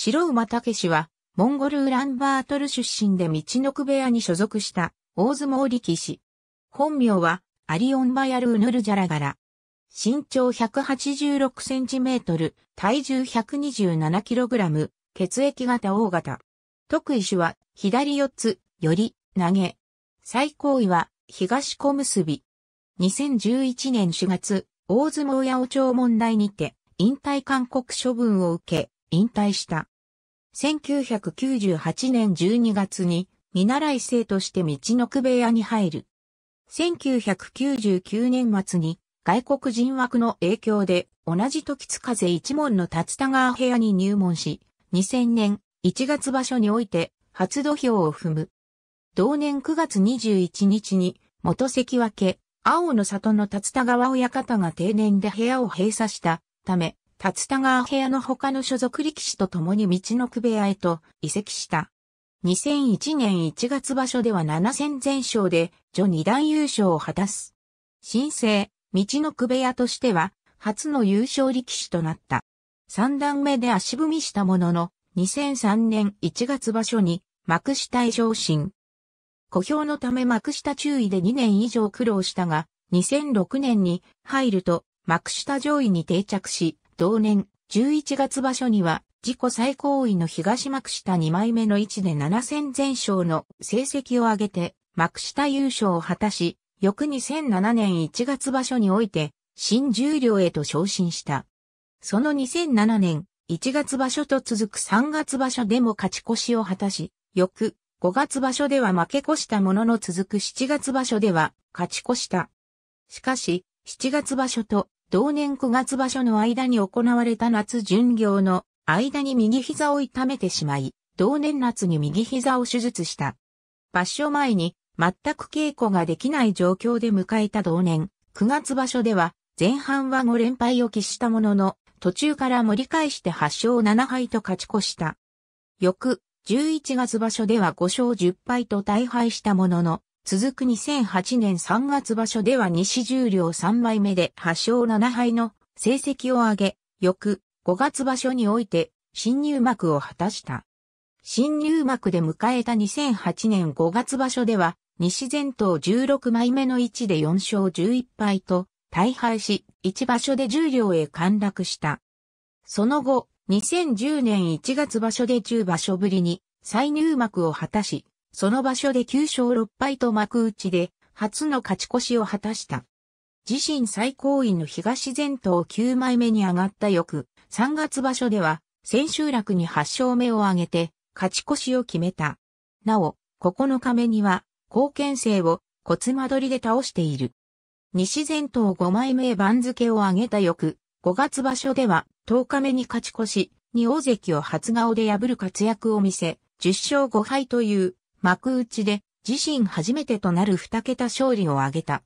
白馬武は、モンゴルウランバートル出身で道のく部屋に所属した大相撲力士。本名は、アリオンバヤルヌルジャラガラ。身長186センチメートル、体重127キログラム、血液型 O 型。特異種は、左四つ、より、投げ。最高位は、東小結び。2011年4月、大相撲八王朝問題にて、引退勧告処分を受け、引退した。1998年12月に見習い生として道の区部屋に入る。1999年末に外国人枠の影響で同じ時津風一門の立田川部屋に入門し、2000年1月場所において初土俵を踏む。同年9月21日に元関脇、青の里の立田川親方が定年で部屋を閉鎖したため、立田川部屋の他の所属力士と共に道の区部屋へと移籍した。2001年1月場所では7戦全勝で、序二段優勝を果たす。新生、道の区部屋としては、初の優勝力士となった。三段目で足踏みしたものの、2003年1月場所に幕下へ昇進。小評のため幕下注意で2年以上苦労したが、2006年に入ると幕下上位に定着し、同年11月場所には自己最高位の東幕下2枚目の位置で7戦全勝の成績を上げて幕下優勝を果たし、翌2007年1月場所において新十両へと昇進した。その2007年1月場所と続く3月場所でも勝ち越しを果たし、翌5月場所では負け越したものの続く7月場所では勝ち越した。しかし、7月場所と同年9月場所の間に行われた夏巡業の間に右膝を痛めてしまい、同年夏に右膝を手術した。場所前に全く稽古ができない状況で迎えた同年9月場所では前半は5連敗を喫したものの途中から盛り返して8勝7敗と勝ち越した。翌11月場所では5勝10敗と大敗したものの続く2008年3月場所では西十両3枚目で8勝7敗の成績を上げ、翌5月場所において新入幕を果たした。新入幕で迎えた2008年5月場所では、西前頭16枚目の位置で4勝11敗と、大敗し、1場所で10両へ陥落した。その後、2010年1月場所で10場所ぶりに再入幕を果たし、その場所で9勝6敗と幕内で初の勝ち越しを果たした。自身最高位の東前頭9枚目に上がった翌、3月場所では、千秋楽に8勝目を挙げて、勝ち越しを決めた。なお、9日目には、後見生を骨間取りで倒している。西前頭5枚目番付を挙げた翌、5月場所では、10日目に勝ち越し、に大関を初顔で破る活躍を見せ、10勝5敗という幕内で自身初めてとなる二桁勝利を挙げた。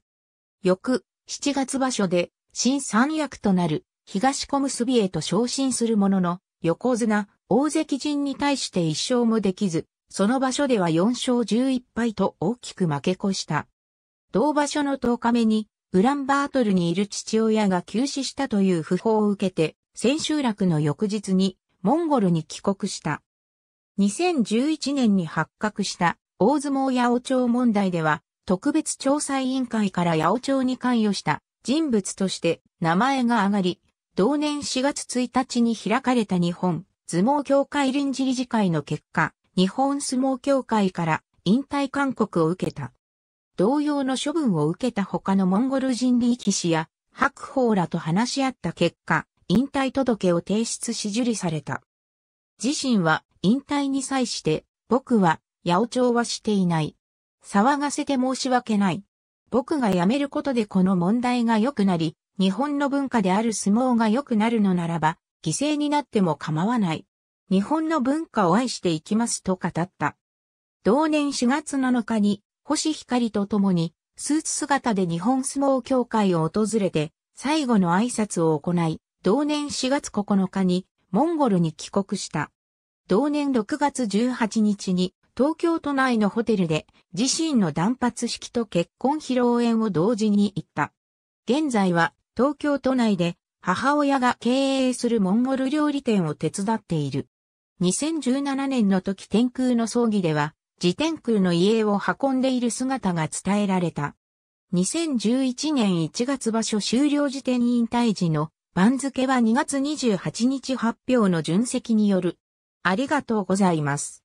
翌7月場所で新三役となる東小結へと昇進するものの横綱大関陣に対して一勝もできず、その場所では4勝11敗と大きく負け越した。同場所の10日目にウランバートルにいる父親が急死したという訃報を受けて、千秋楽の翌日にモンゴルに帰国した。2011年に発覚した大相撲八百長問題では、特別調査委員会から八百長に関与した人物として名前が上がり、同年4月1日に開かれた日本相撲協会臨時理事会の結果、日本相撲協会から引退勧告を受けた。同様の処分を受けた他のモンゴル人力士や白鵬らと話し合った結果、引退届を提出し受理された。自身は引退に際して、僕は、八百長はしていない。騒がせて申し訳ない。僕が辞めることでこの問題が良くなり、日本の文化である相撲が良くなるのならば、犠牲になっても構わない。日本の文化を愛していきますと語った。同年4月7日に、星光と共に、スーツ姿で日本相撲協会を訪れて、最後の挨拶を行い、同年4月9日に、モンゴルに帰国した。同年6月18日に東京都内のホテルで自身の断髪式と結婚披露宴を同時に行った。現在は東京都内で母親が経営するモンゴル料理店を手伝っている。2017年の時天空の葬儀では自天空の家を運んでいる姿が伝えられた。2011年1月場所終了時点引退時の番付は2月28日発表の準席によるありがとうございます。